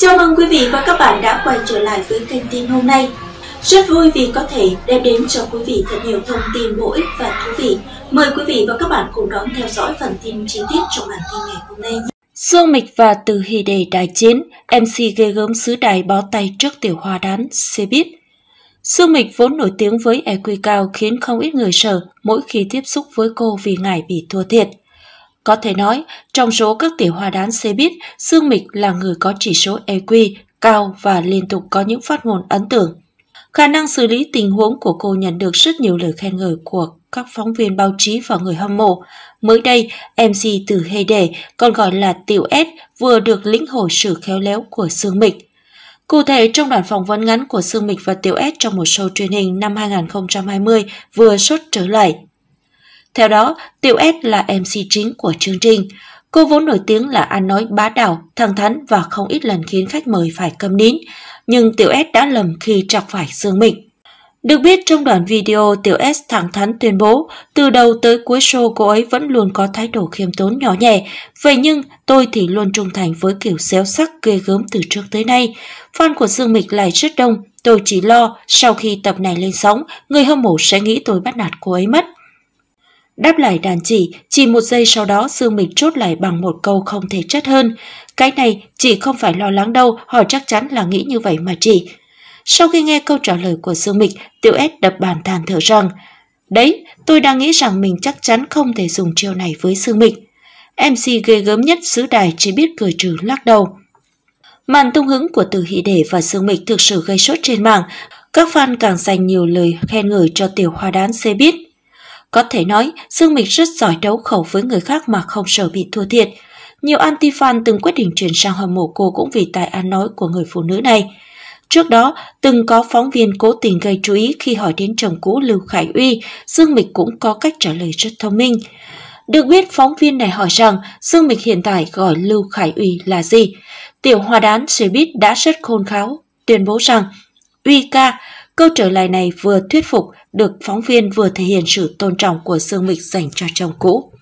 Chào mừng quý vị và các bạn đã quay trở lại với kênh tin hôm nay. Rất vui vì có thể đem đến cho quý vị thật nhiều thông tin bổ ích và thú vị. Mời quý vị và các bạn cùng đón theo dõi phần tin chi tiết trong bản tin ngày hôm nay. Dương Mịch và Từ Hy Đề đại chiến, MC ghê gớm xứ đài bó tay trước tiểu hòa đán, xe biết. Dương Mịch vốn nổi tiếng với EQ cao khiến không ít người sợ mỗi khi tiếp xúc với cô vì ngại bị thua thiệt. Có thể nói, trong số các tiểu hòa đán xe buýt, Dương Mịch là người có chỉ số EQ cao và liên tục có những phát ngôn ấn tượng. Khả năng xử lý tình huống của cô nhận được rất nhiều lời khen ngợi của các phóng viên báo chí và người hâm mộ. Mới đây, MC từ Hề Đề, còn gọi là Tiểu S, vừa được lĩnh hội sự khéo léo của Sương Mịch. Cụ thể, trong đoạn phỏng vấn ngắn của Sương Mịch và Tiểu S trong một show truyền hình năm 2020 vừa xuất trở lại, theo đó, Tiểu S là MC chính của chương trình. Cô vốn nổi tiếng là ăn nói bá đạo, thẳng thắn và không ít lần khiến khách mời phải câm nín. Nhưng Tiểu S đã lầm khi chọc phải xương mình. Được biết trong đoạn video, Tiểu S thẳng thắn tuyên bố, từ đầu tới cuối show cô ấy vẫn luôn có thái độ khiêm tốn nhỏ nhẹ, vậy nhưng tôi thì luôn trung thành với kiểu xéo sắc ghê gớm từ trước tới nay. Fan của Dương Mịch lại rất đông, tôi chỉ lo sau khi tập này lên sóng, người hâm mộ sẽ nghĩ tôi bắt nạt cô ấy mất. Đáp lại đàn chỉ, chỉ một giây sau đó Dương Mịch chốt lại bằng một câu không thể chất hơn. Cái này chị không phải lo lắng đâu, họ chắc chắn là nghĩ như vậy mà chị. Sau khi nghe câu trả lời của Dương Mịch, Tiểu S đập bàn than thở rằng Đấy, tôi đang nghĩ rằng mình chắc chắn không thể dùng chiêu này với Dương Mịch. MC ghê gớm nhất xứ đài chỉ biết cười trừ lắc đầu. Màn tung hứng của Từ Hỷ Để và Dương Mịch thực sự gây sốt trên mạng. Các fan càng dành nhiều lời khen ngợi cho tiểu hoa đán xe biết. Có thể nói, Dương Mịch rất giỏi đấu khẩu với người khác mà không sợ bị thua thiệt. Nhiều anti-fan từng quyết định chuyển sang hâm mộ cô cũng vì tài ăn nói của người phụ nữ này. Trước đó, từng có phóng viên cố tình gây chú ý khi hỏi đến chồng cũ Lưu Khải Uy, Dương Mịch cũng có cách trả lời rất thông minh. Được biết, phóng viên này hỏi rằng Dương Mịch hiện tại gọi Lưu Khải Uy là gì? Tiểu hòa Đán xe biết đã rất khôn khéo tuyên bố rằng Uy ca Câu trở lại này vừa thuyết phục được phóng viên vừa thể hiện sự tôn trọng của sương Mịch dành cho chồng cũ.